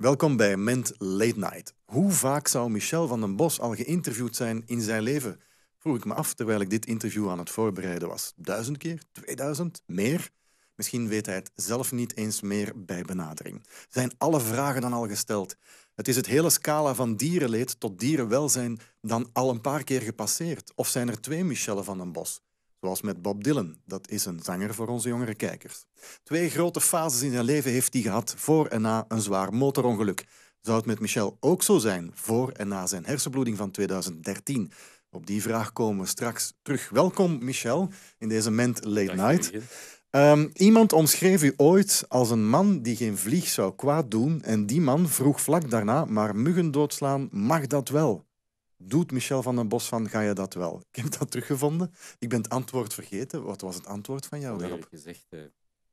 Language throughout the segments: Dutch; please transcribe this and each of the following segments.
Welkom bij Ment Late Night. Hoe vaak zou Michel van den Bos al geïnterviewd zijn in zijn leven? Vroeg ik me af terwijl ik dit interview aan het voorbereiden was. Duizend keer? Tweeduizend? Meer? Misschien weet hij het zelf niet eens meer bij benadering. Zijn alle vragen dan al gesteld? Het is het hele scala van dierenleed tot dierenwelzijn dan al een paar keer gepasseerd. Of zijn er twee Michelle van den Bos? Zoals met Bob Dylan, dat is een zanger voor onze jongere kijkers. Twee grote fases in zijn leven heeft hij gehad, voor en na een zwaar motorongeluk. Zou het met Michel ook zo zijn, voor en na zijn hersenbloeding van 2013? Op die vraag komen we straks terug. Welkom, Michel, in deze Ment Late Night. Ehm, iemand omschreef u ooit als een man die geen vlieg zou kwaad doen en die man vroeg vlak daarna, maar muggen doodslaan, mag dat wel? Doet Michel van den Bos van, ga je dat wel? Ik heb dat teruggevonden. Ik ben het antwoord vergeten. Wat was het antwoord van jou daarop? gezegd, dat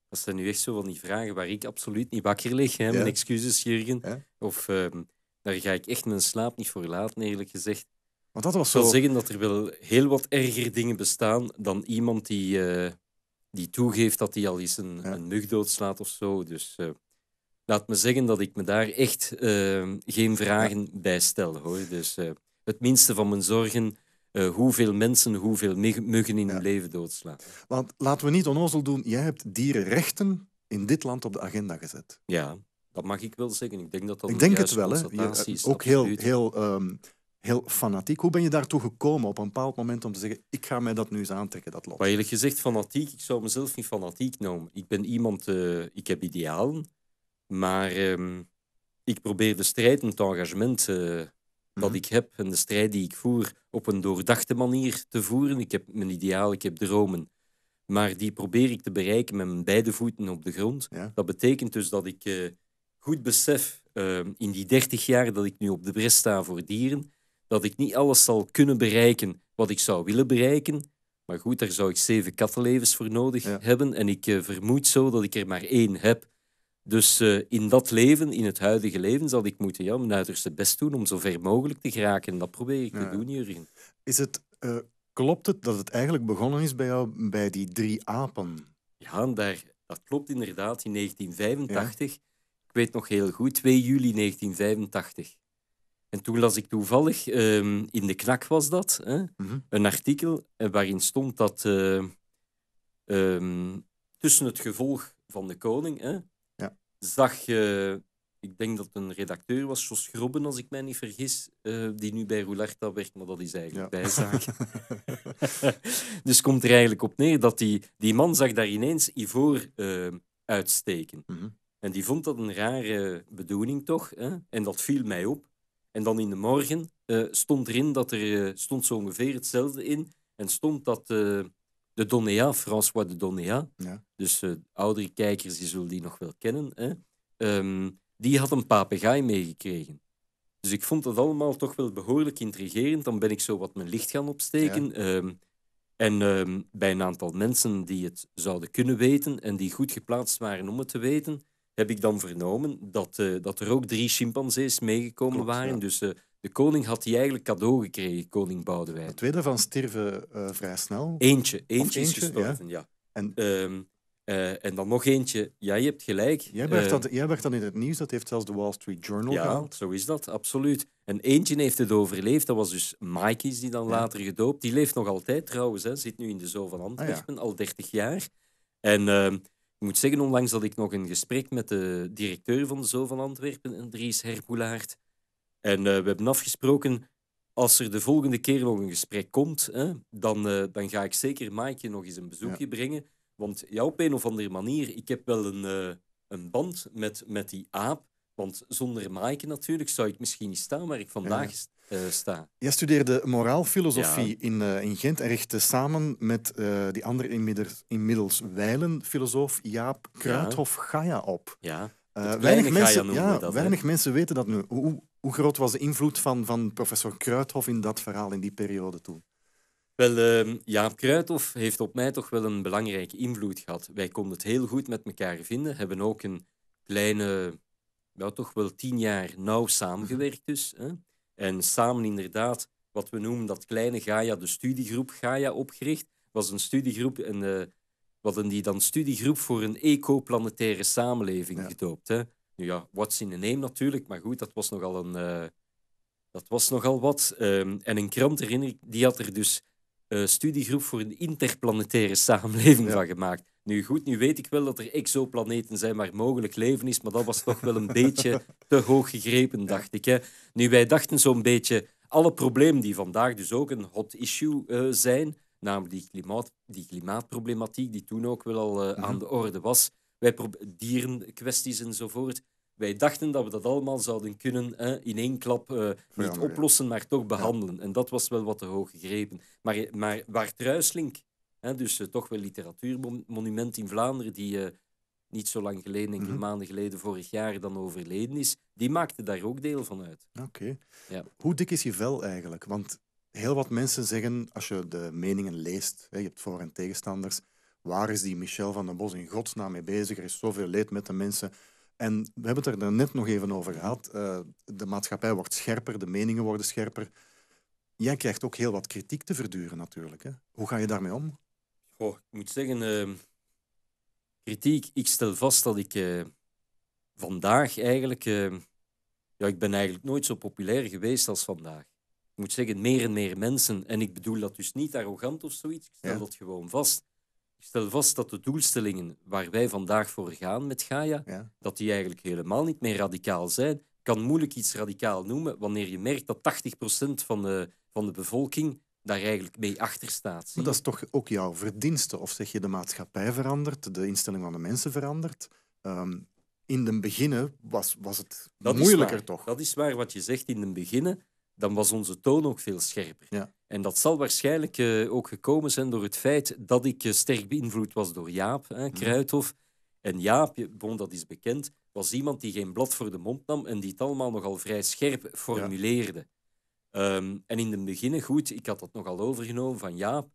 eh, zijn nu echt zo van die vragen waar ik absoluut niet wakker lig. Hè? Mijn excuses, Jurgen. Of ehm, daar ga ik echt mijn slaap niet voor laten, eerlijk gezegd. Want dat was zo... Ik wil zeggen dat er wel heel wat erger dingen bestaan dan iemand die, eh, die toegeeft dat hij al eens een, ja. een mug doodslaat of zo. Dus eh, laat me zeggen dat ik me daar echt ehm, geen vragen bij stel. Hoor. Dus het minste van mijn zorgen eh, hoeveel mensen, hoeveel muggen in hun leven doodslaan. Want laten we niet onnozel doen, jij hebt dierenrechten in dit land op de agenda gezet. Ja, dat mag ik wel zeggen. Ik denk dat dat ik denk het wel, hè? Eh, ook heel, heel, ehm, heel fanatiek. Hoe ben je daartoe gekomen op een bepaald moment om te zeggen: ik ga mij dat nu eens aantrekken, dat lot? Maar eerlijk gezegd, fanatiek, ik zou mezelf niet fanatiek noemen. Ik ben iemand, eh, ik heb idealen, maar ehm, ik probeer de strijd en het engagement dat mhm. ik heb en de strijd die ik voer op een doordachte manier te voeren. Ik heb mijn ideaal, ik heb dromen. Maar die probeer ik te bereiken met mijn beide voeten op de grond. Dat betekent dus dat ik eh, goed besef eh, in die dertig jaar dat ik nu op de bres sta voor dieren, dat ik niet alles zal kunnen bereiken wat ik zou willen bereiken. Maar goed, daar zou ik zeven kattenlevens voor nodig hebben. En ik eh, vermoed zo dat ik er maar één heb. Dus eh, in dat leven, in het huidige leven, zal ik moeten ja, mijn uiterste best doen om zo ver mogelijk te geraken. En dat probeer ik te doen, Jurgen. Is het, eh, klopt het dat het eigenlijk begonnen is bij jou bij die drie apen? Ja, daar, dat klopt inderdaad. In 1985, ik weet nog heel goed, 2 juli 1985. En toen las ik toevallig, ehm, in de knak was dat, hè, mhm. een artikel eh, waarin stond dat ehm, tussen het gevolg van de koning... Hè, zag je, ik denk dat het een redacteur was, Jos Grobben, als ik mij niet vergis, eh, die nu bij Roularta werkt, maar dat is eigenlijk bijzaak. dus komt er eigenlijk op neer dat die, die man zag daar ineens ivoor eh, uitsteken. Mhm. En die vond dat een rare bedoeling toch, hè? en dat viel mij op. En dan in de morgen eh, stond erin dat er stond zo ongeveer hetzelfde in. En stond dat de Donnea, François de Donnea. Dus uh, oudere kijkers die zullen die nog wel kennen. Hè? Ehm, die had een papegaai meegekregen. Dus ik vond dat allemaal toch wel behoorlijk intrigerend. Dan ben ik zo wat mijn licht gaan opsteken. Ehm, en ehm, bij een aantal mensen die het zouden kunnen weten en die goed geplaatst waren om het te weten, heb ik dan vernomen dat, eh, dat er ook drie chimpansees meegekomen waren. Dus eh, de koning had die eigenlijk cadeau gekregen, koning Boudewijn. De tweede van sterven eh, vrij snel. Eentje, eentje, eentje ja. En... Ehm, eh, en dan nog eentje. Ja, je hebt gelijk. Jij werd, ehm, dat, jij werd dan in het nieuws, dat heeft zelfs de Wall Street Journal ja, gehaald. zo is dat, absoluut. En eentje heeft het overleefd, dat was dus Mikey's, die dan later gedoopt. Die leeft nog altijd trouwens, hè. zit nu in de Zoo van Antwerpen, ah, al 30 jaar. En ehm, ik moet zeggen, onlangs had ik nog een gesprek met de directeur van de Zoo van Antwerpen, Dries Herboelaert. En eh, we hebben afgesproken, als er de volgende keer nog een gesprek komt, hè, dan, eh, dan ga ik zeker Maaike nog eens een bezoekje brengen. Want jouw op een of andere manier, ik heb wel een, eh, een band met, met die aap. Want zonder Maaike natuurlijk zou ik misschien niet staan waar ik vandaag sta. Jij studeerde moraalfilosofie in, in Gent en richtte samen met die andere inmiddels, inmiddels filosoof Jaap Kruidhof Gaia op. Ja, weinig, mensen, ja weinig mensen weten dat nu. Hoe, hoe groot was de invloed van, van professor Kruithof in dat verhaal, in die periode toen? Wel, ehm, Jaap Kruithof heeft op mij toch wel een belangrijke invloed gehad. Wij konden het heel goed met elkaar vinden, hebben ook een kleine, wel toch wel tien jaar nauw samengewerkt dus. Hè? En samen inderdaad, wat we noemen dat kleine Gaia, de studiegroep Gaia opgericht, was een studiegroep en uh, wat die dan studiegroep voor een ecoplanetaire samenleving gedoopt. Hè? Nu ja, what's in the name natuurlijk, maar goed, dat was nogal, een, eh, dat was nogal wat. Ehm, en een krant, herinner ik, die had er dus studiegroep voor een interplanetaire samenleving van gemaakt. Nu goed, nu weet ik wel dat er exoplaneten zijn waar mogelijk leven is, maar dat was toch wel een beetje te hoog gegrepen, dacht ik. Hè. Nu, wij dachten zo'n beetje alle problemen die vandaag dus ook een hot issue eh, zijn, namelijk die, klimaat, die klimaatproblematiek die toen ook wel eh, aan mhm. de orde was, wij dierenkwesties enzovoort. Wij dachten dat we dat allemaal zouden kunnen hè, in één klap eh, niet oplossen, maar toch behandelen. En dat was wel wat te hoog gegrepen. Maar, maar waar Truislink, hè, dus eh, toch wel literatuurmonument in Vlaanderen, die eh, niet zo lang geleden, enkele mm maanden geleden, vorig jaar dan overleden is, die maakte daar ook deel van uit. Oké. Ja. Hoe dik is je vel eigenlijk? Want heel wat mensen zeggen, als je de meningen leest, hè, je hebt voor- en tegenstanders, Waar is die Michel van den Bos in godsnaam mee bezig? Er is zoveel leed met de mensen. En we hebben het er net nog even over gehad. Eh, de maatschappij wordt scherper, de meningen worden scherper. Jij krijgt ook heel wat kritiek te verduren natuurlijk. Hè? Hoe ga je daarmee om? Goh, ik moet zeggen, ehm, kritiek. Ik stel vast dat ik eh, vandaag eigenlijk... Ehm, ja, ik ben eigenlijk nooit zo populair geweest als vandaag. Ik moet zeggen, meer en meer mensen. En ik bedoel dat dus niet arrogant of zoiets. Ik stel dat gewoon vast ik stel vast dat de doelstellingen waar wij vandaag voor gaan met Gaia, dat die eigenlijk helemaal niet meer radicaal zijn. Ik kan moeilijk iets radicaal noemen wanneer je merkt dat 80% van de, van de bevolking daar eigenlijk mee achter staat. Maar dat is toch ook jouw verdienste? Of zeg je de maatschappij verandert, de instelling van de mensen verandert? Ehm, in de beginnen was, was het moeilijker toch? Dat is waar wat je zegt in de beginnen dan was onze toon ook veel scherper. Ja. En dat zal waarschijnlijk eh, ook gekomen zijn door het feit dat ik eh, sterk beïnvloed was door Jaap hè, mhm. Kruithof. En Jaap, bon, dat is bekend, was iemand die geen blad voor de mond nam en die het allemaal nogal vrij scherp formuleerde. Ja. Ehm, en in het begin, goed, ik had dat nogal overgenomen van Jaap.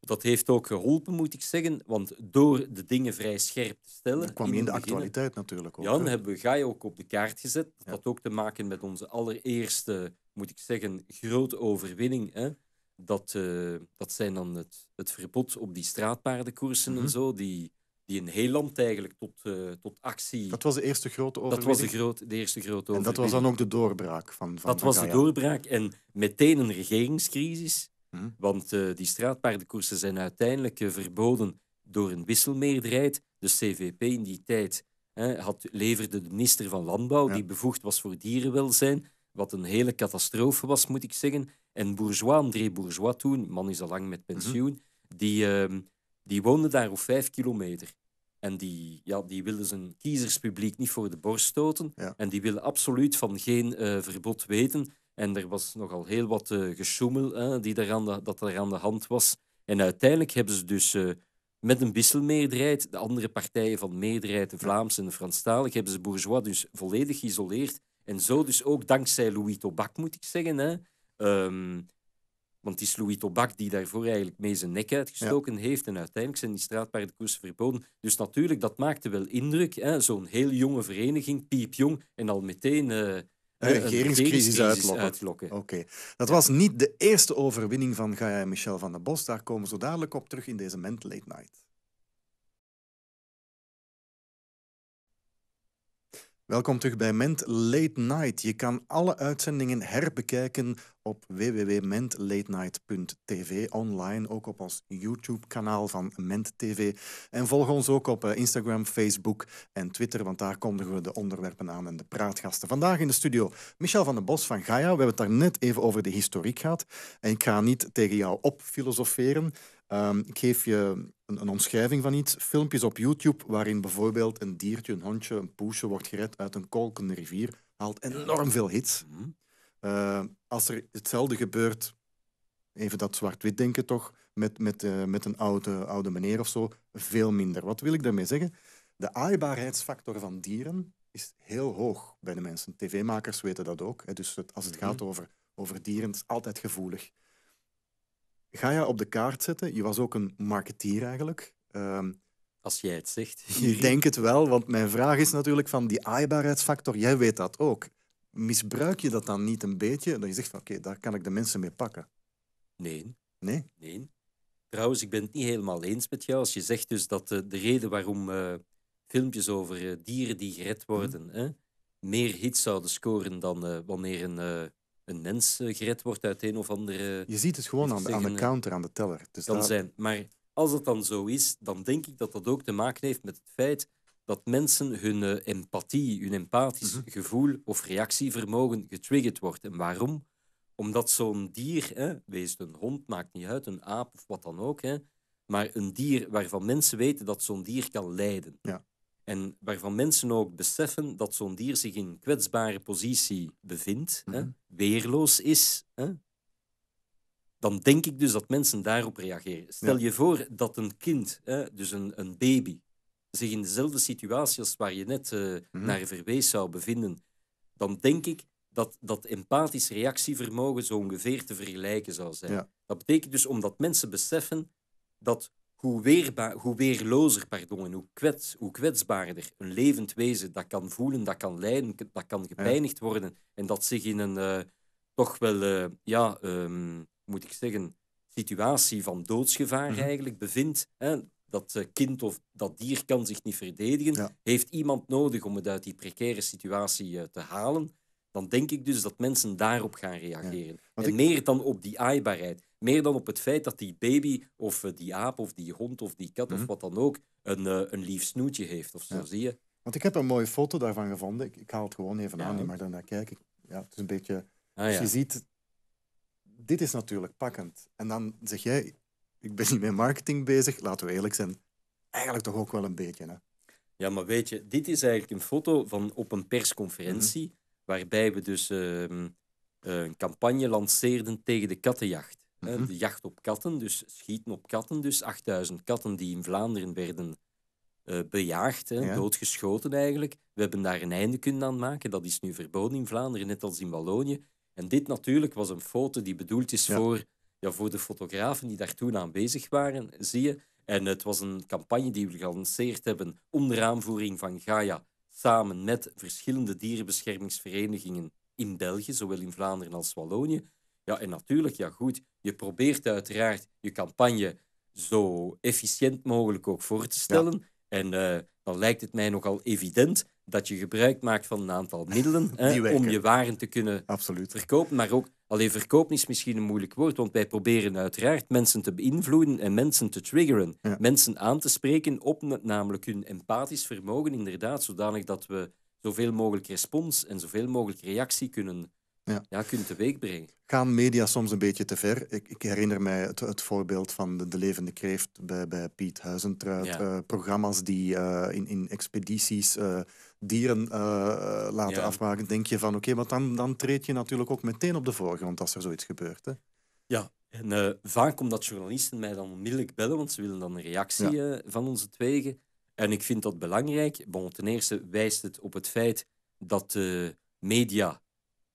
Dat heeft ook geholpen, moet ik zeggen, want door de dingen vrij scherp te stellen... Dat kwam in je in de actualiteit natuurlijk ook. Jan, hebben we Gaia ook op de kaart gezet. Dat had ook te maken met onze allereerste moet ik zeggen, grote overwinning. Hè? Dat, eh, dat zijn dan het, het verbod op die straatpaardenkoersen en mhm. zo, die, die in heel land eigenlijk tot, eh, tot actie... Dat was de eerste grote overwinning? Dat was de, groot, de eerste grote overwinning. En dat was dan ook de doorbraak van, van Dat was de doorbraak en meteen een regeringscrisis. Mhm. Want eh, die straatpaardenkoersen zijn uiteindelijk verboden door een wisselmeerderheid. De CVP in die tijd had, leverde de minister van Landbouw, die bevoegd was voor dierenwelzijn, wat een hele catastrofe was, moet ik zeggen. En Bourgeois, André Bourgeois toen, man is al lang met pensioen, die, uh, die woonde daar op vijf kilometer. En die, ja, die wilden zijn kiezerspubliek niet voor de borst stoten. En die willen absoluut van geen eh, verbod weten. En er was nogal heel wat uh, gesjoemel hè, die daar aan de, dat er aan de hand was. En uiteindelijk hebben ze dus eh, met een wisselmeerderheid, de andere partijen van meerderheid, de Vlaams en de Franstalig, hebben ze Bourgeois dus volledig geïsoleerd en zo dus ook dankzij Louis Tobak moet ik zeggen. Hè. Ehm, want het is Louis Tobak die daarvoor eigenlijk mee zijn nek uitgestoken heeft. En uiteindelijk zijn die straatpaardenkoersen verboden. Dus natuurlijk, dat maakte wel indruk. Zo'n heel jonge vereniging, piepjong, en al meteen... Uh, een regeringscrisis uitlokken. Oké. Dat was niet de eerste overwinning van Gaia en Michel van der Bos. Daar komen we zo dadelijk op terug in deze Ment Late Night. Welkom terug bij Ment Late Night. Je kan alle uitzendingen herbekijken op www.mentlatenight.tv online, ook op ons YouTube-kanaal van Ment TV. En volg ons ook op eh, Instagram, Facebook en Twitter, want daar kondigen we de onderwerpen aan en de praatgasten. Vandaag in de studio Michel van den Bos van Gaia. We hebben het daar net even over de historiek gehad. En ik ga niet tegen jou opfilosoferen. Ehm, ik geef je een, omschrijving van iets. Filmpjes op YouTube waarin bijvoorbeeld een diertje, een hondje, een poesje wordt gered uit een kolkende rivier, haalt enorm veel hits. Mhm. Eh, als er hetzelfde gebeurt, even dat zwart-wit denken toch, met, met, eh, met een oude, oude meneer of zo, veel minder. Wat wil ik daarmee zeggen? De aaibaarheidsfactor van dieren is heel hoog bij de mensen. TV-makers weten dat ook. Hè. Dus als het mhm. gaat over, over dieren, is het altijd gevoelig. Ga je op de kaart zetten. Je was ook een marketeer eigenlijk. Ehm, als jij het zegt. Ik denk het wel, want mijn vraag is natuurlijk van die aaibaarheidsfactor. Jij weet dat ook. Misbruik je dat dan niet een beetje? Dat je zegt van oké, daar kan ik de mensen mee pakken. Nee. Nee? Nee. Trouwens, ik ben het niet helemaal eens met jou. Als je zegt dus dat de, eh, de reden waarom eh, filmpjes over eh, dieren die gered mhm. worden... Hè, meer hits zouden scoren dan wanneer een een mens gered wordt uit een of andere... Je ziet het gewoon aan de, aan de eh, counter, aan de teller. Dus zijn. Maar als het dan zo is, dan denk ik dat dat ook te maken heeft met het feit dat mensen hun eh, empathie, hun empathisch mhm. gevoel of reactievermogen getriggerd wordt. En waarom? Omdat zo'n dier, hè, wees het een hond, maakt niet uit, een aap of wat dan ook, hè, maar een dier waarvan mensen weten dat zo'n dier kan lijden. Ja. En waarvan mensen ook beseffen dat zo'n dier zich in een kwetsbare positie bevindt, hè, mhm. weerloos is, hè, dan denk ik dus dat mensen daarop reageren. Stel je voor dat een kind, hè, dus een, een, baby, zich in dezelfde situatie als waar je net eh, mhm. naar verwees zou bevinden, dan denk ik dat dat empathisch reactievermogen zo ongeveer te vergelijken zou zijn. Dat betekent dus omdat mensen beseffen dat hoe, weerbaar, hoe weerlozer, pardon, hoe, kwets, hoe kwetsbaarder een levend wezen dat kan voelen, dat kan lijden, dat kan gepijnigd worden en dat zich in een eh, toch wel, eh, ja, um, moet ik zeggen, situatie van doodsgevaar mhm. eigenlijk bevindt. Hè? Dat eh, kind of dat dier kan zich niet verdedigen. Heeft iemand nodig om het uit die precaire situatie te halen? dan denk ik dus dat mensen daarop gaan reageren. en meer dan op die aaibaarheid. Meer dan op het feit dat die baby of eh, die aap of die hond of die kat of mhm. wat dan ook een, eh, een lief snoetje heeft of zie je. Want ik heb een mooie foto daarvan gevonden. Ik, haal het gewoon even ja. aan, je mag daarnaar kijken. Ja, het is een beetje... Ah, dus je ziet, dit is natuurlijk pakkend. En dan zeg jij, ik ben niet met marketing bezig. Laten we eerlijk zijn, eigenlijk toch ook wel een beetje. Hè? Ja, maar weet je, dit is eigenlijk een foto van op een persconferentie. Mhm waarbij we dus ehm, eh, een campagne lanceerden tegen de kattenjacht. Mhm. De jacht op katten, dus schieten op katten. Dus 8000 katten die in Vlaanderen werden eh, bejaagd, hè, doodgeschoten eigenlijk. We hebben daar een einde kunnen aan maken. Dat is nu verboden in Vlaanderen, net als in Wallonië. En dit natuurlijk was een foto die bedoeld is Voor, ja, voor de fotografen die daar toen aanwezig waren, zie je. En het was een campagne die we gelanceerd hebben onder aanvoering van Gaia samen met verschillende dierenbeschermingsverenigingen in België, zowel in Vlaanderen als Wallonië. Ja, en natuurlijk, ja goed, je probeert uiteraard je campagne zo efficiënt mogelijk ook voor te stellen. En eh, dan lijkt het mij nogal evident dat je gebruik maakt van een aantal middelen om je waren te kunnen Absoluut. verkopen, maar ook Alleen verkoop is misschien een moeilijk woord, want wij proberen uiteraard mensen te beïnvloeden en mensen te triggeren. Mensen aan te spreken op namelijk hun empathisch vermogen, inderdaad, zodanig dat we zoveel mogelijk respons en zoveel mogelijk reactie kunnen ja. ja, kunt teweeg brengen. Gaan media soms een beetje te ver? Ik, ik herinner mij het, het voorbeeld van de, Levende Kreeft bij, bij Piet Huizentruid. Eh, programma's die eh, in, in expedities eh, dieren laten afmaken. Denk je van oké, want dan, dan treed je natuurlijk ook meteen op de voorgrond als er zoiets gebeurt. Hè? Ja, en vaak omdat journalisten mij dan onmiddellijk bellen, want ze willen dan een reactie van onze tweeën. En ik vind dat belangrijk. want ten eerste wijst het op het feit dat de media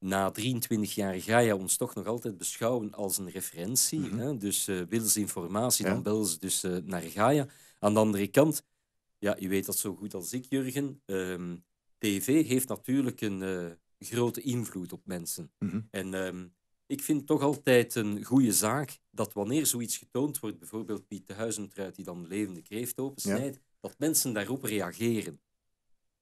na 23 jaar ga je ons toch nog altijd beschouwen als een referentie. Mhm. hè? Dus uh, eh, willen ze informatie, dan bel ze dus uh, naar Gaia. Aan de andere kant, ja, je weet dat zo goed als ik, Jurgen. TV ehm, heeft natuurlijk een eh, grote invloed op mensen. Mhm. En ehm, ik vind toch altijd een goede zaak dat wanneer zoiets getoond wordt, bijvoorbeeld Piet de die dan levende kreeft opensnijdt, ja. dat mensen daarop reageren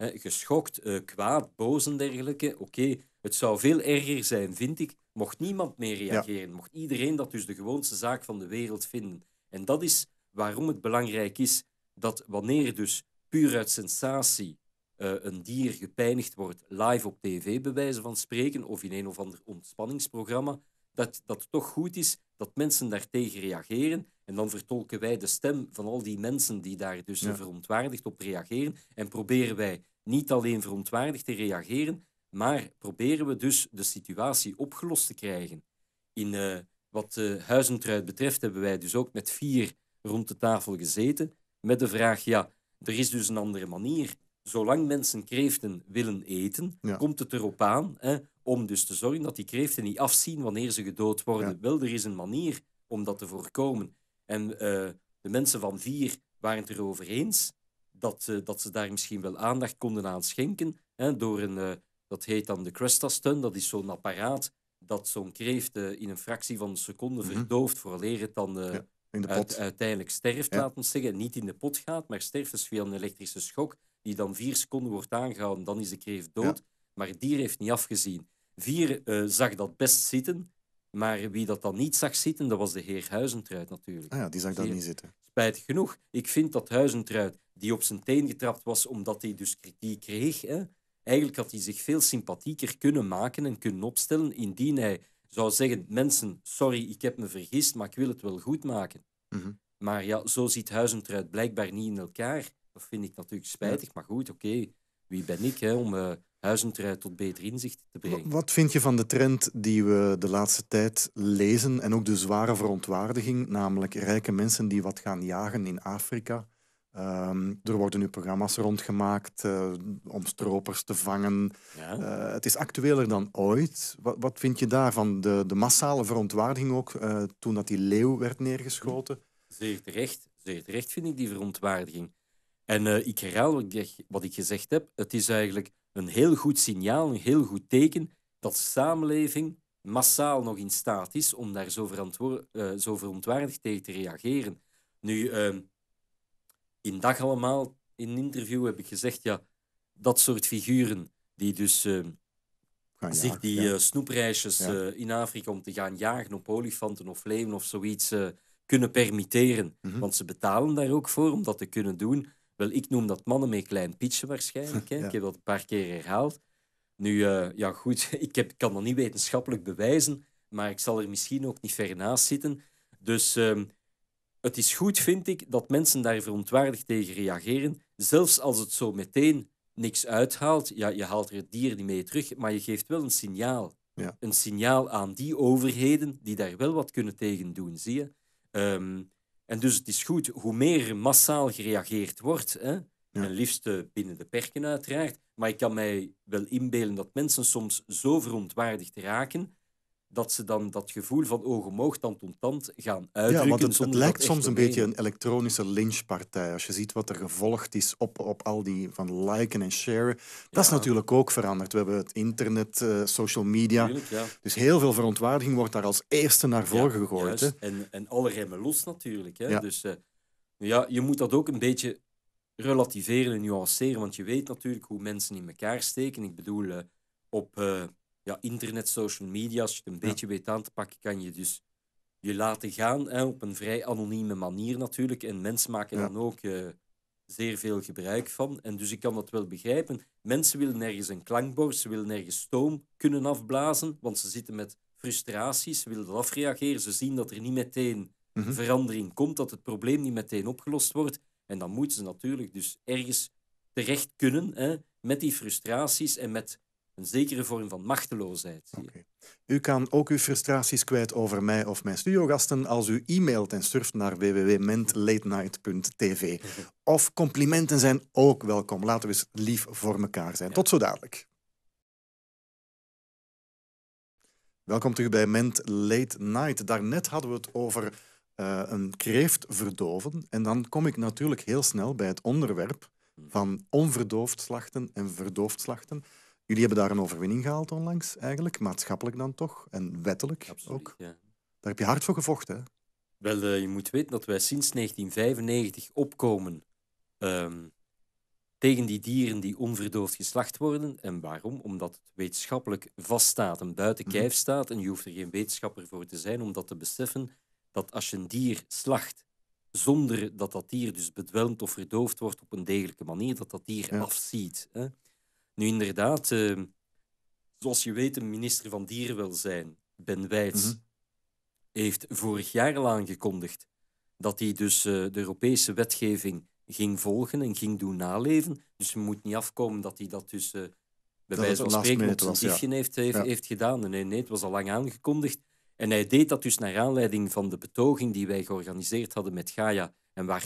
geschokt, eh, kwaad, boos en dergelijke. Oké, het zou veel erger zijn, vind ik, mocht niemand meer reageren. Mocht iedereen dat dus de gewoonste zaak van de wereld vinden. En dat is waarom het belangrijk is dat wanneer dus puur uit sensatie eh, een dier gepeinigd wordt, live op tv bij wijze van spreken, of in een of ander ontspanningsprogramma, dat, dat het toch goed is dat mensen daartegen reageren. En dan vertolken wij de stem van al die mensen die daar dus verontwaardigd op reageren. En proberen wij niet alleen verontwaardigd te reageren, maar proberen we dus de situatie opgelost te krijgen. In eh, wat de huizentruid betreft hebben wij dus ook met vier rond de tafel gezeten met de vraag, ja, er is dus een andere manier. Zolang mensen kreeften willen eten, komt het erop aan hè, om dus te zorgen dat die kreeften niet afzien wanneer ze gedood worden. Wel, er is een manier om dat te voorkomen. En eh, de mensen van vier waren het erover eens dat, eh, dat ze daar misschien wel aandacht konden aan schenken. Hè, door een, eh, dat heet dan de Cresta-stun, dat is zo'n apparaat dat zo'n kreeft eh, in een fractie van een seconde mm -hmm. verdooft, het dan uiteindelijk sterft, ja. laat zeggen. Niet in de pot gaat, maar sterft dus via een elektrische schok, die dan vier seconden wordt aangehouden, dan is de kreeft dood. Maar het dier heeft niet afgezien. Vier zag dat best zitten maar wie dat dan niet zag zitten, dat was de heer Huizentruid natuurlijk. Ah ja, die zag dat niet zitten. Spijtig genoeg. Ik vind dat Huizentruid, die op zijn teen getrapt was omdat hij dus kritiek kreeg, hè, eigenlijk had hij zich veel sympathieker kunnen maken en kunnen opstellen indien hij zou zeggen, mensen, sorry, ik heb me vergist, maar ik wil het wel goed maken. Mhm. Maar ja, zo ziet Huizentruid blijkbaar niet in elkaar. Dat vind ik natuurlijk spijtig, maar goed, oké. Wie ben ik hè, om... Eh, huizentrui tot beter inzicht te brengen. Wat vind je van de trend die we de laatste tijd lezen en ook de zware verontwaardiging, namelijk rijke mensen die wat gaan jagen in Afrika? Ehm, er worden nu programma's rondgemaakt eh, om stropers te vangen. Eh, het is actueler dan ooit. Wat, wat vind je daarvan? De, de massale verontwaardiging ook eh, toen dat die leeuw werd neergeschoten? Zeer terecht. Zeer terecht vind ik die verontwaardiging. En ik herhaal wat ik gezegd heb. Het is eigenlijk een heel goed signaal, een heel goed teken dat de samenleving massaal nog in staat is om daar zo, uh, zo verontwaardigd tegen te reageren. Nu, ehm, in dag allemaal, in een interview heb ik gezegd, ja, dat soort figuren die dus ehm, zich die eh, snoepreisjes eh, in Afrika om te gaan jagen op olifanten of leeuwen of zoiets kunnen permitteren, mhm. want ze betalen daar ook voor om dat te kunnen doen, wel, ik noem dat mannen met klein pietje waarschijnlijk. Hè. Ik heb dat een paar keer herhaald. Nu, eh, ja goed, ik heb, kan dat niet wetenschappelijk bewijzen, maar ik zal er misschien ook niet ver naast zitten. Dus ehm, het is goed, vind ik, dat mensen daar verontwaardigd tegen reageren. Zelfs als het zo meteen niks uithaalt, ja, je haalt er het dier niet mee terug, maar je geeft wel een signaal. Ja. Een signaal aan die overheden die daar wel wat kunnen tegen doen, zie je? Ehm, en dus het is goed, hoe meer massaal gereageerd wordt, hè, En liefst binnen de perken uiteraard. Maar ik kan mij wel inbeelden dat mensen soms zo verontwaardigd raken dat ze dan dat gevoel van ogen omhoog, tand om tand gaan uitdrukken. Ja, want het, lijkt soms een beetje een elektronische lynchpartij. Als je ziet wat er gevolgd is op, op al die van liken en sharen. Dat is natuurlijk ook veranderd. We hebben het internet, eh, social media. Dus heel veel verontwaardiging wordt daar als eerste naar voren gegooid. Hè? En, en alle remmen los natuurlijk. Hè? Dus eh, ja, je moet dat ook een beetje relativeren en nuanceren. Want je weet natuurlijk hoe mensen in elkaar steken. Ik bedoel, eh, op ja, internet, social media, als je het een beetje weet aan te pakken, kan je dus je laten gaan hè, op een vrij anonieme manier natuurlijk. En mensen maken ja. dan ook eh, zeer veel gebruik van. En dus ik kan dat wel begrijpen. Mensen willen ergens een klankbord, ze willen ergens stoom kunnen afblazen, want ze zitten met frustraties, ze willen dat afreageren. Ze zien dat er niet meteen mhm. verandering komt, dat het probleem niet meteen opgelost wordt. En dan moeten ze natuurlijk dus ergens terecht kunnen hè, met die frustraties en met een zekere vorm van machteloosheid. U kan ook uw frustraties kwijt over mij of mijn studiogasten als u e-mailt en surft naar www.mentlatenight.tv. Of complimenten zijn ook welkom. Laten we eens lief voor elkaar zijn. Tot zo dadelijk. Welkom terug bij Ment Late Night. Daarnet hadden we het over eh, een kreeft verdoven. En dan kom ik natuurlijk heel snel bij het onderwerp hmm. van onverdoofd slachten en verdoofd slachten. Jullie hebben daar een overwinning gehaald onlangs, eigenlijk. Maatschappelijk dan toch, en wettelijk ook. Daar heb je hard voor gevochten, hè? Wel, eh, je moet weten dat wij sinds 1995 opkomen ehm, tegen die dieren die onverdoofd geslacht worden. En waarom? Omdat het wetenschappelijk vaststaat en buiten mhm. kijf staat. En je hoeft er geen wetenschapper voor te zijn om dat te beseffen. Dat als je een dier slacht zonder dat dat dier dus bedwelmd of verdoofd wordt op een degelijke manier, dat dat dier afziet. Hè? Nu inderdaad, ehm, zoals je weet, de minister van Dierenwelzijn, Ben Wijts, mhm. heeft vorig jaar al aangekondigd dat hij dus eh, de Europese wetgeving ging volgen en ging doen naleven. Dus je moet niet afkomen dat hij dat dus eh, bij wijze van spreken op heeft, heeft, heeft, gedaan. Nee, nee, het was al lang aangekondigd. En hij deed dat dus naar aanleiding van de betoging die wij georganiseerd hadden met Gaia en waar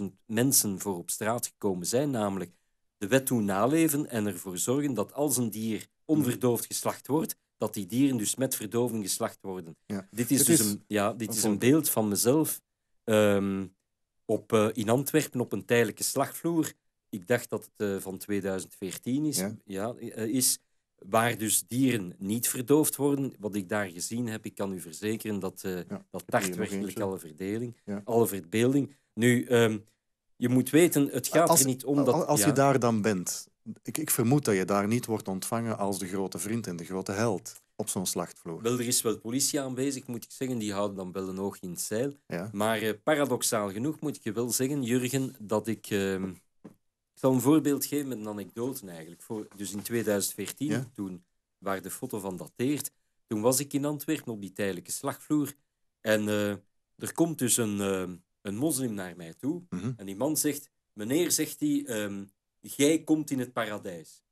10.000 mensen voor op straat gekomen zijn, namelijk de wet toe naleven en ervoor zorgen dat als een dier onverdoofd geslacht wordt, dat die dieren dus met verdoving geslacht worden. Dit is, dus Een, ja, dit is een beeld van mezelf ehm, op, eh, in Antwerpen op een tijdelijke slagvloer. Ik dacht dat het eh, van 2014 is, ja. Eh, is, waar dus dieren niet verdoofd worden. Wat ik daar gezien heb, ik kan u verzekeren dat ja, dat tart werkelijk alle verdeling, alle verbeelding. Nu, ehm, je moet weten, het gaat er niet om dat... Als je daar dan bent, ik, ik vermoed dat je daar niet wordt ontvangen als de grote vriend en de grote held op zo'n slachtvloer. Wel, er is wel politie aanwezig, moet ik zeggen. Die houden dan wel een oog in het zeil. Maar eh, paradoxaal genoeg moet ik je wel zeggen, Jurgen, dat ik... Ehm, ik zal een voorbeeld geven met een anekdote eigenlijk. Voor, dus in 2014, toen, waar de foto van dateert, toen was ik in Antwerpen op die tijdelijke slagvloer. En eh, er komt dus een ehm, een moslim naar mij toe. Mhm. En die man zegt, meneer, zegt hij, um, jij komt in het paradijs.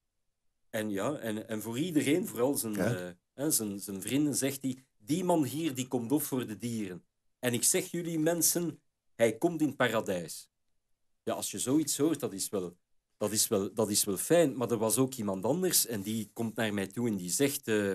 En ja, en, en voor iedereen, vooral zijn, eh, zijn, zijn vrienden, zegt hij, die man hier, die komt op voor de dieren. En ik zeg jullie mensen, hij komt in het paradijs. Ja, als je zoiets hoort, dat is wel, dat is wel, dat is wel fijn. Maar er was ook iemand anders en die komt naar mij toe en die zegt... Eh,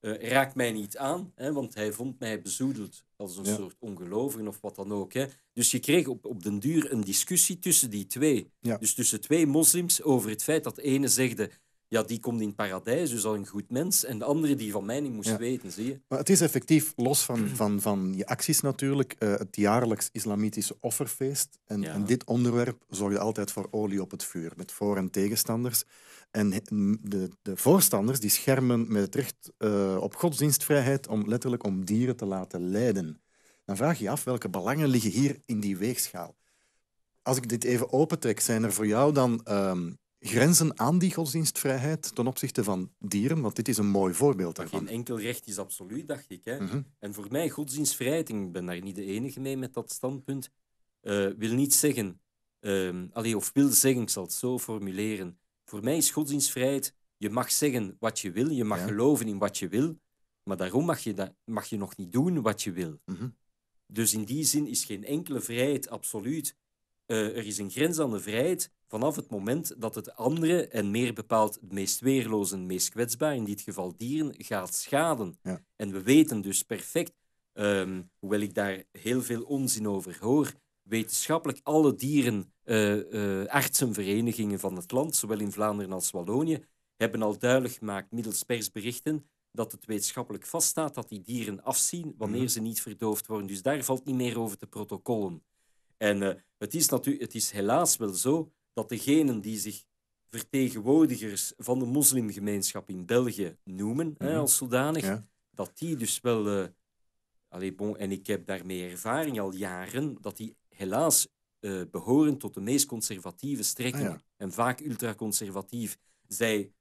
uh, eh, raak mij niet aan, hè, want hij vond mij bezoedeld als een soort ongelovigen of wat dan ook. Hè. Dus je kreeg op, op den duur een discussie tussen die twee. Dus tussen twee moslims over het feit dat ene zegde ja, die komt in het paradijs, dus al een goed mens. En de andere die van mij niet moest weten, zie je. Maar het is effectief, los van, van, van je acties natuurlijk, eh, het jaarlijks islamitische offerfeest. En, dit onderwerp zorgt altijd voor olie op het vuur, met voor- en tegenstanders. En de, de voorstanders die schermen met het recht eh, op godsdienstvrijheid om letterlijk om dieren te laten lijden. Dan vraag je je af welke belangen liggen hier in die weegschaal. Als ik dit even opentrek, zijn er voor jou dan ehm, grenzen aan die godsdienstvrijheid ten opzichte van dieren? Want dit is een mooi voorbeeld daarvan. Geen enkel recht is absoluut, dacht ik. Hè? Mhm. En voor mij, godsdienstvrijheid, ik ben daar niet de enige mee met dat standpunt, eh, wil niet zeggen, ehm, of wil zeggen, ik zal het zo formuleren. Voor mij is godsdienstvrijheid, je mag zeggen wat je wil, je mag geloven in wat je wil, maar daarom mag je, mag je nog niet doen wat je wil. Mhm. Dus in die zin is geen enkele vrijheid absoluut. Eh, er is een grens aan de vrijheid vanaf het moment dat het andere, en meer bepaald het meest weerloze en meest kwetsbaar, in dit geval dieren, gaat schaden. En we weten dus perfect, ehm, hoewel ik daar heel veel onzin over hoor, wetenschappelijk alle dieren, eh, eh, artsenverenigingen van het land, zowel in Vlaanderen als Wallonië, hebben al duidelijk gemaakt middels persberichten dat het wetenschappelijk vaststaat dat die dieren afzien wanneer mhm. ze niet verdoofd worden. Dus daar valt niet meer over te protocollen. En eh, het, is natuurlijk, het is helaas wel zo dat degenen die zich vertegenwoordigers van de moslimgemeenschap in België noemen hè, mhm. als zodanig, dat die dus wel. Uh, eh, allez, bon, en ik heb daarmee ervaring al jaren, dat die helaas eh, behoren tot de meest conservatieve strekkingen. Ah, en vaak ultraconservatief. Zij,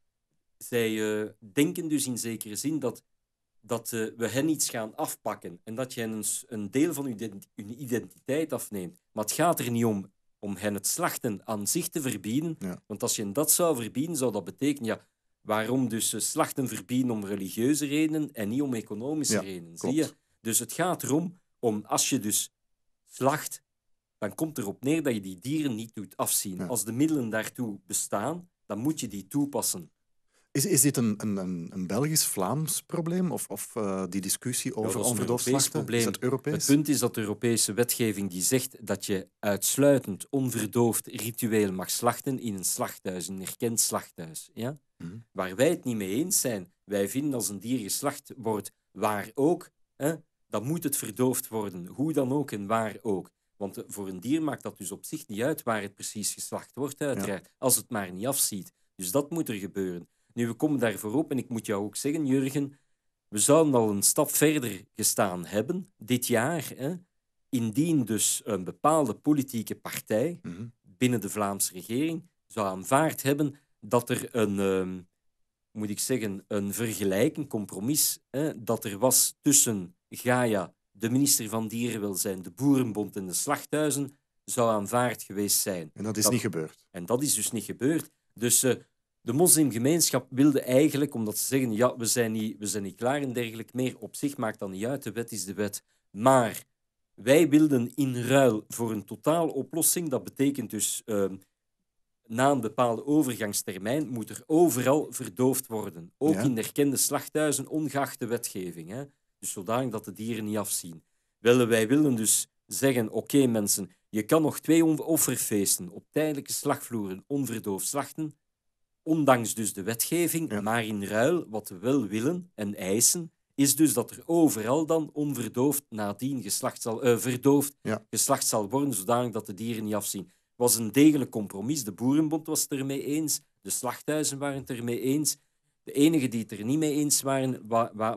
zij denken dus in zekere zin dat, dat we hen iets gaan afpakken. En dat je een, een deel van uw hun identiteit afneemt. Maar het gaat er niet om om hen het slachten aan zich te verbieden. Want als je dat zou verbieden, zou dat betekenen, ja, waarom dus eh, slachten verbieden om religieuze redenen en niet om economische redenen? Zie je? Dus het gaat erom, om als je dus slacht, dan komt erop neer dat je die dieren niet doet afzien. Als de middelen daartoe bestaan, dan moet je die toepassen. Is, is dit een, een, een Belgisch-Vlaams probleem? Of, of eh, die discussie over ja, onverdoofd Het punt is dat de Europese wetgeving die zegt dat je uitsluitend onverdoofd ritueel mag slachten in een slachthuis, een erkend slachthuis. Ja? Mhm. Waar wij het niet mee eens zijn. Wij vinden als een dier geslacht wordt, waar ook, hè, dan moet het verdoofd worden. Hoe dan ook en waar ook. Want eh, voor een dier maakt dat dus op zich niet uit waar het precies geslacht wordt, uiteraard. Als het maar niet afziet. Dus dat moet er gebeuren. Nu, we komen daarvoor op en ik moet jou ook zeggen, Jurgen, we zouden al een stap verder gestaan hebben dit jaar. Hè, indien dus een bepaalde politieke partij mhm. binnen de Vlaamse regering zou aanvaard hebben dat er een, ehm, moet ik zeggen, een vergelijk, een compromis, hè, dat er was tussen Gaia, de minister van Dierenwelzijn, de Boerenbond en de slachthuizen, zou aanvaard geweest zijn. En dat is niet gebeurd. En dat is dus niet gebeurd. Dus eh, de moslimgemeenschap wilde eigenlijk, omdat ze zeggen, ja, we zijn niet, we zijn niet klaar en dergelijk meer, op zich maakt dat niet uit, de wet is de wet. Maar wij wilden in ruil voor een totale oplossing, dat betekent dus ehm, na een bepaalde overgangstermijn moet er overal verdoofd worden. Ook in erkende slachthuizen, ongeacht de wetgeving. Hè? Dus zodanig dat de dieren niet afzien. wij willen dus zeggen, oké mensen, je kan nog twee offerfeesten op tijdelijke slagvloeren onverdoofd slachten, ondanks dus de wetgeving, maar in ruil wat we wel willen en eisen, is dus dat er overal dan onverdoofd nadien geslacht zal, eh, verdoofd geslacht zal worden, zodanig dat de dieren niet afzien. was een degelijk compromis. De Boerenbond was het ermee eens, de slachthuizen waren het ermee eens. De enige die het er niet mee eens waren,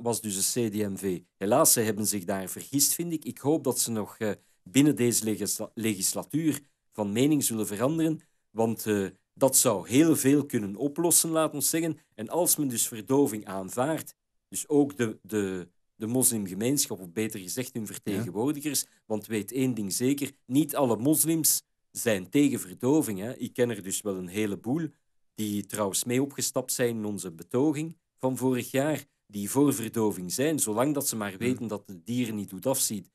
was dus de CDMV. Helaas, ze hebben zich daar vergist, vind ik. Ik hoop dat ze nog eh, binnen deze legislatuur van mening zullen veranderen, want... Eh, dat zou heel veel kunnen oplossen, laat ons zeggen. En als men dus verdoving aanvaardt, dus ook de, de, de moslimgemeenschap, of beter gezegd hun vertegenwoordigers, want weet één ding zeker, niet alle moslims zijn tegen verdoving. Hè. Ik ken er dus wel een heleboel die trouwens mee opgestapt zijn in onze betoging van vorig jaar, die voor verdoving zijn, zolang dat ze maar hm. weten dat het dier niet goed afziet.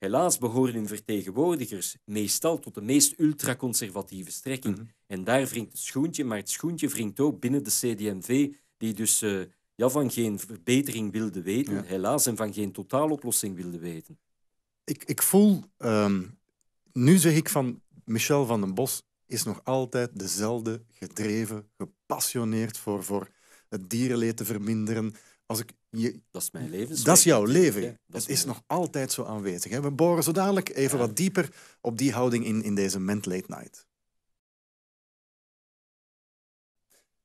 Helaas behoren hun vertegenwoordigers meestal tot de meest ultraconservatieve strekking. Mhm. En daar wringt het schoentje, maar het schoentje wringt ook binnen de CDMV, die dus eh, ja, van geen verbetering wilde weten, helaas, en van geen totaaloplossing wilde weten. Ik, ik voel, ehm, nu zeg ik van Michel van den Bos is nog altijd dezelfde gedreven, gepassioneerd voor, voor het dierenleed te verminderen, als je, dat is mijn leven. Dat is jouw leven. dat het is, nog altijd zo aanwezig. Hè? We boren zo dadelijk even wat dieper op die houding in, in deze Ment Late Night.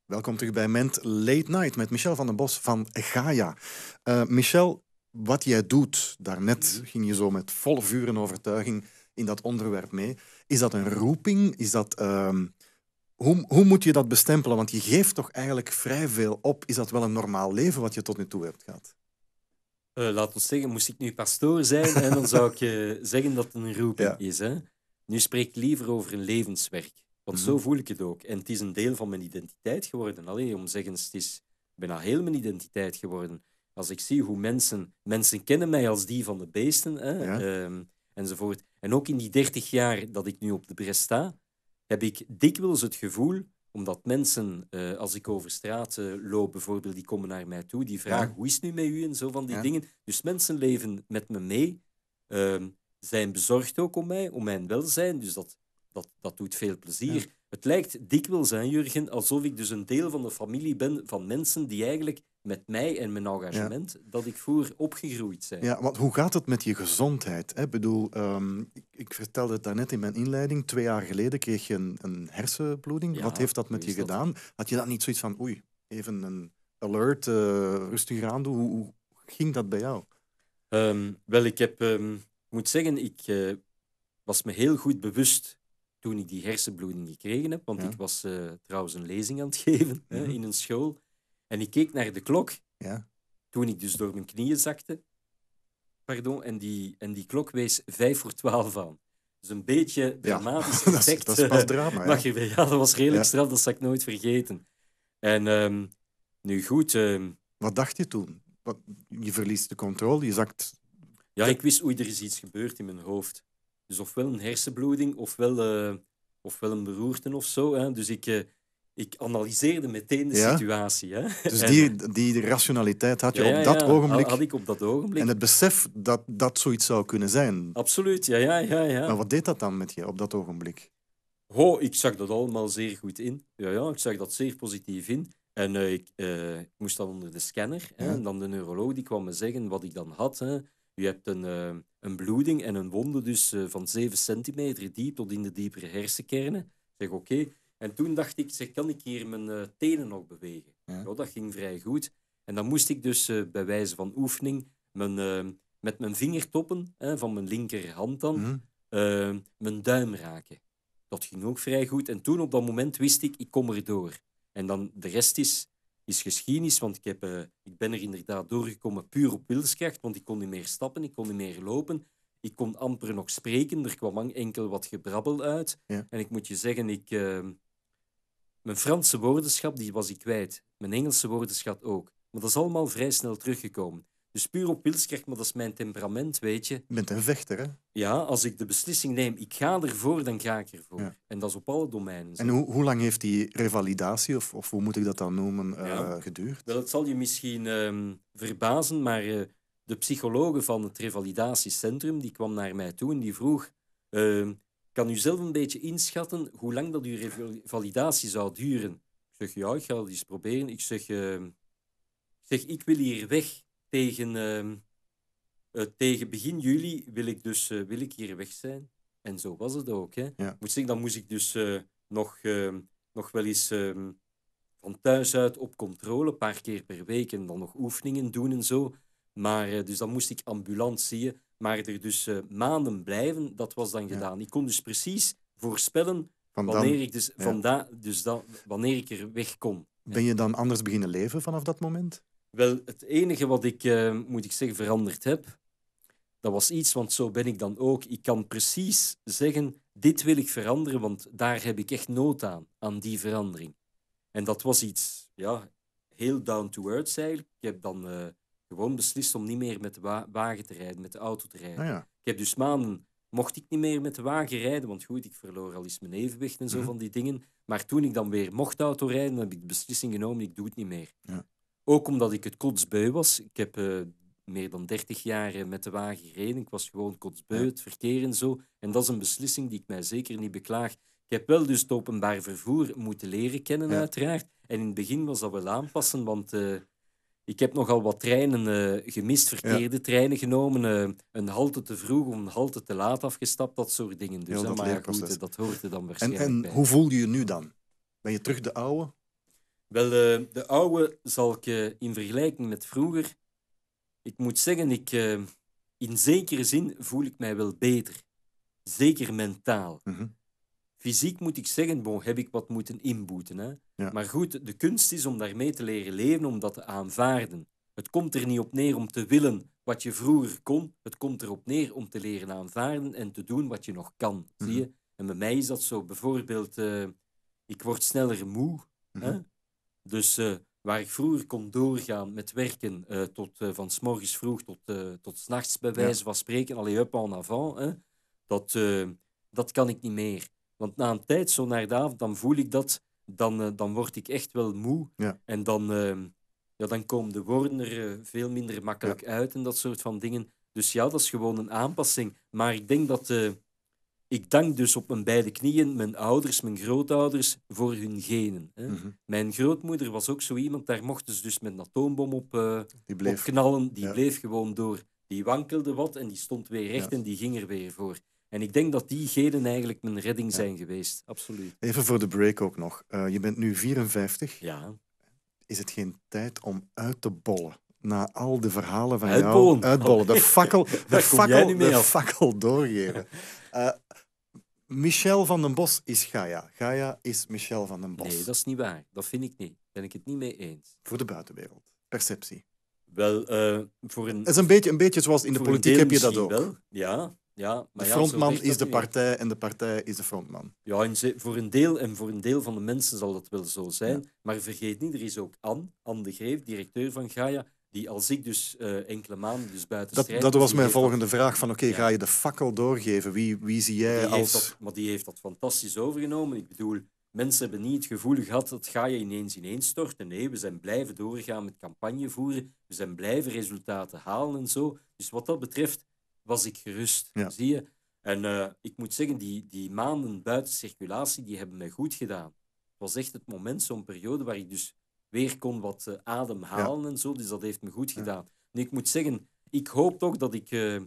Welkom terug bij Ment Late Night met Michel van den Bos van Gaia. Eh, Michel, wat jij doet, daarnet mhm. ging je zo met volle vuur en overtuiging in dat onderwerp mee. Is dat een roeping? Is dat... Ehm, hoe, hoe moet je dat bestempelen? Want je geeft toch eigenlijk vrij veel op. Is dat wel een normaal leven wat je tot nu toe hebt gehad? Uh, laat ons zeggen, moest ik nu pastoor zijn, en dan zou ik uh, zeggen dat het een roeping is. Hè? Nu spreek ik liever over een levenswerk. Want zo mhm. voel ik het ook. En het is een deel van mijn identiteit geworden. Alleen om te zeggen, het is bijna heel mijn identiteit geworden. Als ik zie hoe mensen... Mensen kennen mij als die van de beesten, hè? Ehm, enzovoort. En ook in die dertig jaar dat ik nu op de bres sta, heb ik dikwijls het gevoel omdat mensen, eh, als ik over straat loop bijvoorbeeld, die komen naar mij toe, die vragen hoe is het nu met u en zo van die dingen. Dus mensen leven met me mee, ehm, zijn bezorgd ook om mij, om mijn welzijn. Dus dat, dat, dat doet veel plezier. Het lijkt dikwijls aan Jurgen alsof ik dus een deel van de familie ben van mensen die eigenlijk met mij en mijn engagement dat ik voer opgegroeid zijn. Ja, want hoe gaat het met je gezondheid? Ik Bedoel, ehm, ik vertelde het daarnet in mijn inleiding. Twee jaar geleden kreeg je een, een hersenbloeding. Wat heeft dat met je gedaan? Had je dat niet zoiets van, oei, even een alert, eh, rustig aan doen? Hoe, ging dat bij jou? Ehm, wel, ik heb, um, moet zeggen, ik eh, was me heel goed bewust toen ik die hersenbloeding gekregen heb, want ik was eh, trouwens een lezing aan het geven hè, in een school, en ik keek naar de klok, ja. toen ik dus door mijn knieën zakte, pardon, en die, en die klok wees vijf voor twaalf aan. Dus een beetje dramatisch ja. effect. dat, was eh, drama. Mag je, ja, dat was redelijk straf, dat zal ik nooit vergeten. En ehm, nu goed... Ehm, Wat dacht je toen? je verliest de controle, je zakt... Ja, ik wist, oei, er is iets gebeurd in mijn hoofd. Dus ofwel een hersenbloeding, ofwel, eh, ofwel een beroerte of zo. Hè. Dus ik, eh, ik analyseerde meteen de situatie. Hè. Dus die, die rationaliteit had je op dat ja, ogenblik. Had ik op dat ogenblik. En het besef dat dat zoiets zou kunnen zijn. Absoluut, ja, ja, ja. ja. Maar wat deed dat dan met je op dat ogenblik? Oh, ik zag dat allemaal zeer goed in. Ja, ja, ik zag dat zeer positief in. En eh, ik, moest dan onder de scanner. Hè, en dan de neuroloog die kwam me zeggen wat ik dan had. Hè. U hebt een, een bloeding en een wonde dus eh, van 7 centimeter diep tot in de diepere hersenkernen. zeg oké. En toen dacht ik, zeg, kan ik hier mijn eh, tenen nog bewegen? Ja. dat ging vrij goed. En dan moest ik dus eh, bij wijze van oefening mijn, met mijn vingertoppen van mijn linkerhand dan mhm. mijn duim raken. Dat ging ook vrij goed. En toen op dat moment wist ik, ik kom erdoor. En dan de rest is is geschiedenis, want ik, heb, eh, ik ben er inderdaad doorgekomen puur op wilskracht, want ik kon niet meer stappen, ik kon niet meer lopen, ik kon amper nog spreken, er kwam enkel wat gebrabbel uit. En ik moet je zeggen, ik, ehm, mijn Franse woordenschap die was ik kwijt, mijn Engelse woordenschap ook. Maar dat is allemaal vrij snel teruggekomen. Dus puur op wilskracht, maar dat is mijn temperament, weet je. Je bent een vechter, hè? Ja, als ik de beslissing neem, ik ga ervoor, dan ga ik ervoor. En dat is op alle domeinen. Zo. En hoe, hoe, lang heeft die revalidatie, of, of hoe moet ik dat dan noemen, eh, geduurd? Wel, het zal je misschien ehm, verbazen, maar eh, de psychologe van het revalidatiecentrum die kwam naar mij toe en die vroeg... Ehm, kan u zelf een beetje inschatten hoe lang dat uw revalidatie zou duren? Ik zeg, ja, ik ga dat eens proberen. Ik zeg, ehm, ik zeg ik wil hier weg tegen, ehm, eh, tegen begin juli wil ik, dus, eh, wil ik hier weg zijn. En zo was het ook. Hè. Moest ik, dan moest ik dus eh, nog, ehm, nog wel eens ehm, van thuis uit op controle, een paar keer per week en dan nog oefeningen doen en zo. Maar dus dan moest ik ambulant zien, maar er dus maanden blijven, dat was dan gedaan. Ik kon dus precies voorspellen wanneer, ik dus, ja. dus wanneer ik er weg kon. Ben je dan anders beginnen leven vanaf dat moment? Wel, het enige wat ik, eh, moet ik zeggen, veranderd heb, dat was iets, want zo ben ik dan ook. Ik kan precies zeggen, dit wil ik veranderen, want daar heb ik echt nood aan, aan die verandering. En dat was iets, ja, heel down to earth eigenlijk. Ik heb dan eh, gewoon beslist om niet meer met de wagen te rijden, met de auto te rijden. Ah, ik heb dus maanden, mocht ik niet meer met de wagen rijden, want goed, ik verloor al eens mijn evenwicht en zo mhm. van die dingen. Maar toen ik dan weer mocht autorijden, heb ik de beslissing genomen, ik doe het niet meer. Ja. Ook omdat ik het kotsbeu was. Ik heb eh, meer dan 30 jaar met de wagen gereden. Ik was gewoon kotsbeu, het verkeer en zo. En dat is een beslissing die ik mij zeker niet beklaag. Ik heb wel dus het openbaar vervoer moeten leren kennen, uiteraard. En in het begin was dat wel aanpassen, want eh, ik heb nogal wat treinen eh, gemist, verkeerde treinen genomen, een halte te vroeg of een halte te laat afgestapt, dat soort dingen. Dus, dat dat hoort er dan waarschijnlijk en, en hoe voel je je nu dan? Ben je terug de oude? Wel, eh, de oude zal ik eh, in vergelijking met vroeger. Ik moet zeggen, ik, eh, in zekere zin voel ik mij wel beter. Zeker mentaal. Mhm. Fysiek moet ik zeggen, heb ik wat moeten inboeten. Hè? Maar goed, de kunst is om daarmee te leren leven, om dat te aanvaarden. Het komt er niet op neer om te willen wat je vroeger kon. Het komt erop neer om te leren aanvaarden en te doen wat je nog kan. Mhm. Zie je? En bij mij is dat zo. Bijvoorbeeld, ik word sneller moe. Mhm. hè? Dus eh, waar ik vroeger kon doorgaan met werken eh, tot eh, van s morgens vroeg tot, tot s nachts bij wijze van spreken, allee, up en avant, hè, dat, dat kan ik niet meer. Want na een tijd, zo naar de avond, dan voel ik dat, dan, dan word ik echt wel moe. En dan, ehm, ja, dan komen de woorden er veel minder makkelijk uit en dat soort van dingen. Dus ja, dat is gewoon een aanpassing. Maar ik denk dat, ik dank dus op mijn beide knieën mijn ouders, mijn grootouders, voor hun genen. Hè. Mhm. Mijn grootmoeder was ook zo iemand, daar mochten ze dus met een atoombom op, uh, die bleef, knallen. Die bleef gewoon door. Die wankelde wat en die stond weer recht en die ging er weer voor. En ik denk dat die genen eigenlijk mijn redding zijn geweest. Absoluut. Even voor de break ook nog. Eh, je bent nu 54. Ja. Is het geen tijd om uit te bollen? na al de verhalen van uitbollen. jou... Uitbollen. De fakkel, de fakkel, de fakkel doorgeven. Eh, Michel van den Bos is Gaia. Gaia is Michel van den Bos. Nee, dat is niet waar. Dat vind ik niet. Ben ik het niet mee eens. Voor de buitenwereld. Perceptie. Wel, eh, voor een... is een beetje, een beetje zoals in de politiek heb je dat ook. Ja, ja. Maar de frontman is de partij en de partij is de frontman. Ja, voor een deel en voor een deel van de mensen zal dat wel zo zijn. Maar vergeet niet, er is ook Anne, Anne de Greef, directeur van Gaia, die als ik dus eh, enkele maanden dus buiten dat, Dat was mijn volgende vraag, van oké, ga je de fakkel doorgeven? Wie, wie zie jij als... Dat, maar die heeft dat fantastisch overgenomen. Ik bedoel, mensen hebben niet het gevoel gehad dat ga je ineens ineens storten. Nee, we zijn blijven doorgaan met campagne voeren. We zijn blijven resultaten halen en zo. Dus wat dat betreft was ik gerust, zie je. En eh, ik moet zeggen, die, die maanden buiten circulatie, die hebben mij goed gedaan. Het was echt het moment, zo'n periode waar ik dus weer kon wat eh, ademhalen en zo. Dus dat heeft me goed gedaan. ik moet zeggen, ik hoop toch dat ik, eh,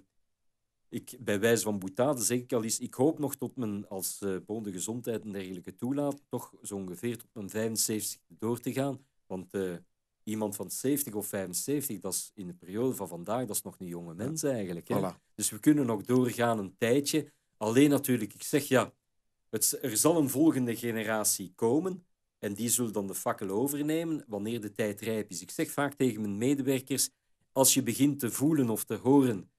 ik bij wijze van boetade zeg ik al eens, ik hoop nog tot mijn, als uh, de gezondheid en dergelijke toelaat, toch zo ongeveer tot mijn 75 door te gaan. Want iemand van 70 of 75, dat is in de periode van vandaag, dat is nog een jonge mens eigenlijk. Hè? Dus we kunnen nog doorgaan een tijdje. Alleen natuurlijk, ik zeg ja, het, er zal een volgende generatie komen. En die zullen dan de fakkel overnemen wanneer de tijd rijp is. Ik zeg vaak tegen mijn medewerkers, als je begint te voelen of te horen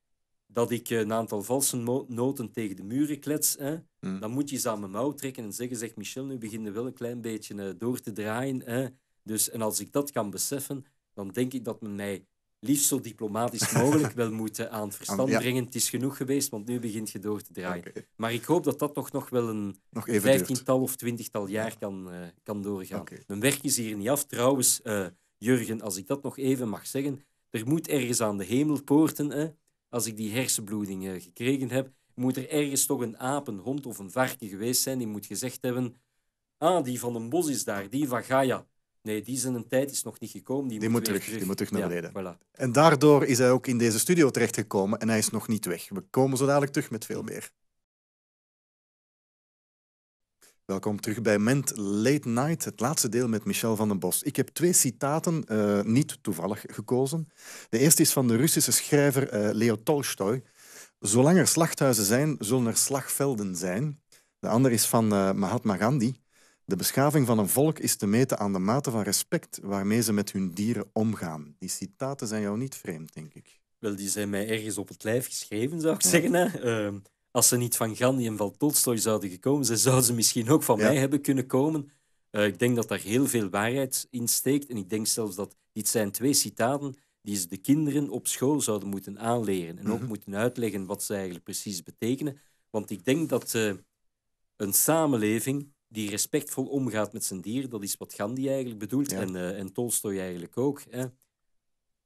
dat ik eh, een aantal valse noten tegen de muren klets, hè, hmm. dan moet je ze aan mijn mouw trekken en zeggen, zeg Michel, nu beginnen je wel een klein beetje eh, door te draaien. Hè. Dus, en als ik dat kan beseffen, dan denk ik dat men mij liefst zo diplomatisch mogelijk wel moeten aan verstand brengen. Het is genoeg geweest, want nu begint je door te draaien. Maar ik hoop dat dat toch nog wel een nog vijftiental of twintigtal jaar kan, eh, kan doorgaan. Mijn werk is hier niet af. Trouwens, eh, Jurgen, als ik dat nog even mag zeggen, er moet ergens aan de hemelpoorten, eh, als ik die hersenbloeding eh, gekregen heb, moet er ergens toch een aap, een hond of een varken geweest zijn die moet gezegd hebben ah, die van een bos is daar, die van Gaia, Nee, die zijn tijd is nog niet gekomen. Die, moet, terug, Die moet terug naar beneden. En daardoor is hij ook in deze studio terechtgekomen en hij is nog niet weg. We komen zo dadelijk terug met veel meer. Welkom terug bij Ment Late Night, het laatste deel met Michel van den Bos. Ik heb twee citaten eh, niet toevallig gekozen. De eerste is van de Russische schrijver eh, Leo Tolstoy. Zolang er slachthuizen zijn, zullen er slagvelden zijn. De andere is van eh, Mahatma Gandhi. De beschaving van een volk is te meten aan de mate van respect waarmee ze met hun dieren omgaan. Die citaten zijn jou niet vreemd, denk ik. Wel, die zijn mij ergens op het lijf geschreven, zou ik zeggen. Hè? Ehm, als ze niet van Gandhi en van Tolstoy zouden gekomen zijn, zouden ze misschien ook van mij hebben kunnen komen. Eh, ik denk dat daar heel veel waarheid in steekt. En ik denk zelfs dat dit zijn twee citaten die ze de kinderen op school zouden moeten aanleren. En ook mhm. moeten uitleggen wat ze eigenlijk precies betekenen. Want ik denk dat eh, een samenleving die respectvol omgaat met zijn dier, dat is wat Gandhi eigenlijk bedoelt en, eh, en Tolstoy eigenlijk ook, hè,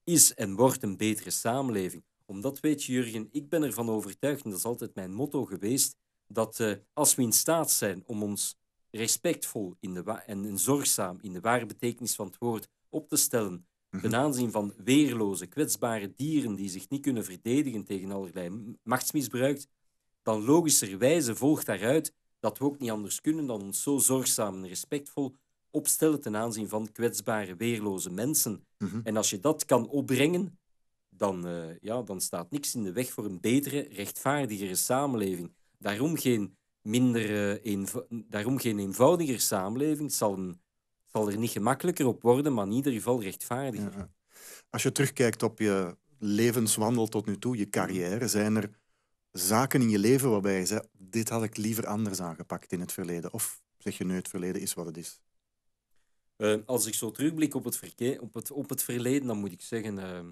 is en wordt een betere samenleving. Omdat, weet je, Jurgen, ik ben ervan overtuigd, en dat is altijd mijn motto geweest, dat eh, als we in staat zijn om ons respectvol in de en, en zorgzaam in de ware betekenis van het woord op te stellen mhm. ten aanzien van weerloze, kwetsbare dieren die zich niet kunnen verdedigen tegen allerlei machtsmisbruik, dan logischerwijze volgt daaruit dat we ook niet anders kunnen dan ons zo zorgzaam en respectvol opstellen ten aanzien van kwetsbare, weerloze mensen. Mhm. En als je dat kan opbrengen, dan, eh, ja, dan staat niks in de weg voor een betere, rechtvaardigere samenleving. Daarom geen, minder, eh, daarom geen eenvoudiger samenleving. Het zal, er niet gemakkelijker op worden, maar in ieder geval rechtvaardiger. Als je terugkijkt op je levenswandel tot nu toe, je carrière, zijn er zaken in je leven waarbij je zegt: dit had ik liever anders aangepakt in het verleden? Of zeg je nu, het verleden is wat het is? Eh, als ik zo terugblik op het, op het, op het verleden, dan moet ik zeggen, eh,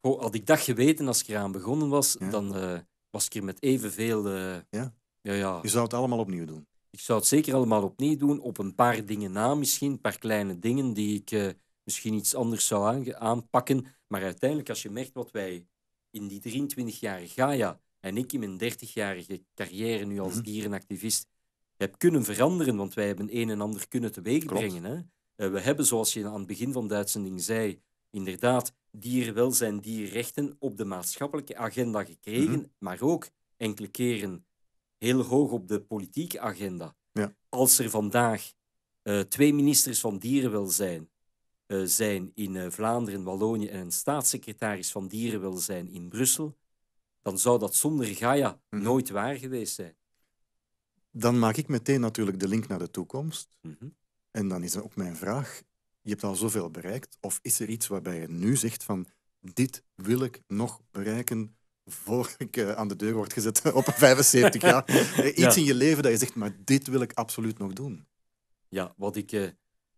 had ik dat geweten als ik eraan begonnen was, dan eh, was ik er met evenveel... ja. Ja, ja. Je zou het allemaal opnieuw doen? Ik zou het zeker allemaal opnieuw doen, op een paar dingen na misschien, een paar kleine dingen die ik misschien iets anders zou aanpakken. Maar uiteindelijk, als je merkt wat wij in die 23 jarige Gaia en ik in mijn 30-jarige carrière nu als mhm. dierenactivist heb kunnen veranderen, want wij hebben een en ander kunnen teweegbrengen. Hè? Eh, we hebben, zoals je aan het begin van de zei, inderdaad dierenwelzijn, dierenrechten op de maatschappelijke agenda gekregen, mhm. maar ook enkele keren heel hoog op de politieke agenda. Ja. Als er vandaag eh, twee ministers van dierenwelzijn eh, zijn in eh, Vlaanderen, Wallonië en een staatssecretaris van dierenwelzijn in Brussel, dan zou dat zonder Gaia mhm. nooit waar geweest zijn. Dan maak ik meteen natuurlijk de link naar de toekomst. Mhm. En dan is er ook mijn vraag, je hebt al zoveel bereikt, of is er iets waarbij je nu zegt van dit wil ik nog bereiken voor ik eh, aan de deur word gezet op 75 jaar? Iets in je leven dat je zegt, maar dit wil ik absoluut nog doen. Ja, wat ik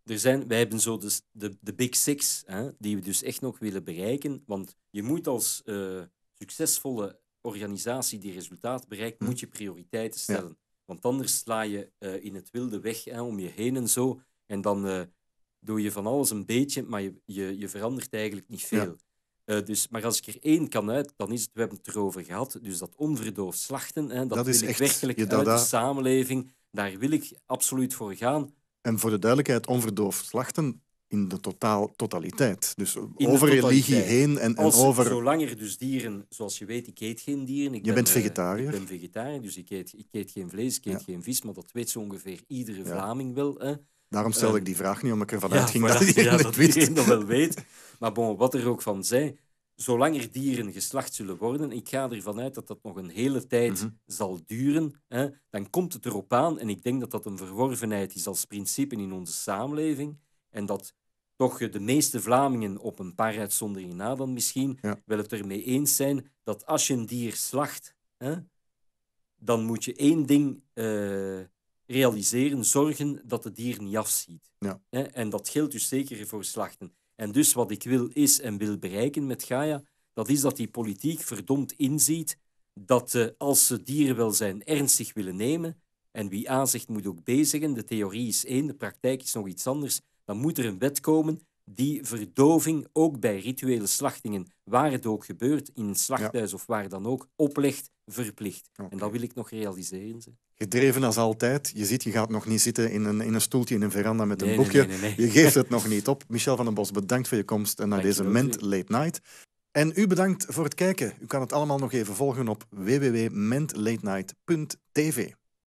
er zijn, wij hebben zo de, dus de, de Big Six, hè, die we dus echt nog willen bereiken. Want je moet als eh, succesvolle organisatie die resultaat bereikt, hm. moet je prioriteiten stellen. Want anders sla je eh, in het wilde weg hè, om je heen en zo. En dan eh, doe je van alles een beetje, maar je, je, verandert eigenlijk niet veel. dus, maar als ik er één kan uit, dan is het, we hebben het erover gehad, dus dat onverdoofd slachten, hè, dat, dat is echt, uit de samenleving. Daar wil ik absoluut voor gaan. En voor de duidelijkheid, onverdoofd slachten in de totaal, totaliteit. Dus over religie heen en, en Als, over... Zolang er dus dieren, zoals je weet, ik eet geen dieren. Ik je ben, bent eh, vegetariër. ik ben vegetariër, dus ik eet, ik eet geen vlees, ik eet geen vis, maar dat weet zo ongeveer iedere Vlaming wel. Hè. Daarom stelde eh, ik die vraag niet, omdat ik ervan ja, uitging dat iedereen ja, dat, dat, iedereen dat wel weet. Maar bon, wat er ook van zij, zolang er dieren geslacht zullen worden, ik ga ervan uit dat dat nog een hele tijd mhm. zal duren, hè, dan komt het erop aan, en ik denk dat dat een verworvenheid is als principe in onze samenleving, en dat toch de meeste Vlamingen, op een paar uitzonderingen na dan misschien, wel het ermee eens zijn dat als je een dier slacht, hè, dan moet je één ding eh, realiseren, zorgen dat het dier niet afziet. Hè, en dat geldt dus zeker voor slachten. En dus wat ik wil is en wil bereiken met Gaia, dat is dat die politiek verdomd inziet dat eh, als ze dierenwelzijn ernstig willen nemen, en wie aanzicht moet ook bezigen. de theorie is één, de praktijk is nog iets anders, dan moet er een wet komen die verdoving ook bij rituele slachtingen, waar het ook gebeurt, in een slachthuis of waar dan ook, oplegt, verplicht. En dat wil ik nog realiseren. Ze. Gedreven als altijd. Je ziet, je gaat nog niet zitten in een, in een stoeltje in een veranda met een boekje. je geeft het nog niet op. Michel van den Bos, bedankt voor je komst en naar deze Ment Late Night. En u bedankt voor het kijken. U kan het allemaal nog even volgen op www.mentlatenight.tv.